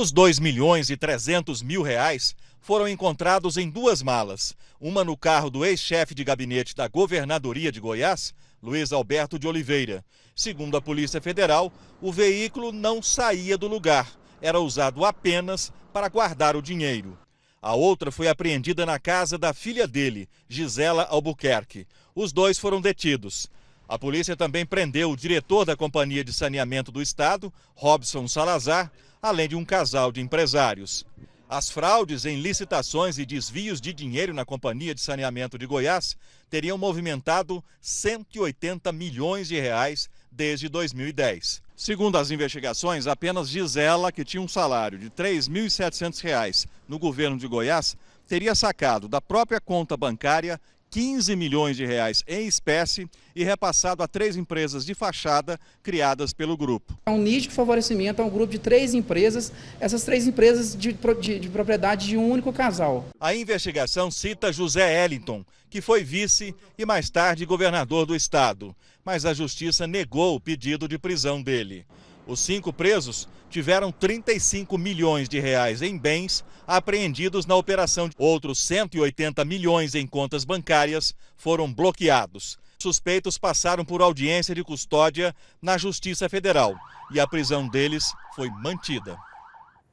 Os 2 milhões e 300 mil reais foram encontrados em duas malas, uma no carro do ex-chefe de gabinete da Governadoria de Goiás, Luiz Alberto de Oliveira. Segundo a Polícia Federal, o veículo não saía do lugar, era usado apenas para guardar o dinheiro. A outra foi apreendida na casa da filha dele, Gisela Albuquerque. Os dois foram detidos. A polícia também prendeu o diretor da Companhia de Saneamento do Estado, Robson Salazar, além de um casal de empresários. As fraudes em licitações e desvios de dinheiro na Companhia de Saneamento de Goiás teriam movimentado 180 milhões de reais desde 2010. Segundo as investigações, apenas Gisela, que tinha um salário de R$ 3.700 no governo de Goiás, teria sacado da própria conta bancária 15 milhões de reais em espécie e repassado a três empresas de fachada criadas pelo grupo. É um nicho de favorecimento a um grupo de três empresas, essas três empresas de, de, de propriedade de um único casal. A investigação cita José Ellington, que foi vice e mais tarde governador do estado, mas a justiça negou o pedido de prisão dele. Os cinco presos tiveram 35 milhões de reais em bens apreendidos na operação. Outros 180 milhões em contas bancárias foram bloqueados. Suspeitos passaram por audiência de custódia na Justiça Federal e a prisão deles foi mantida.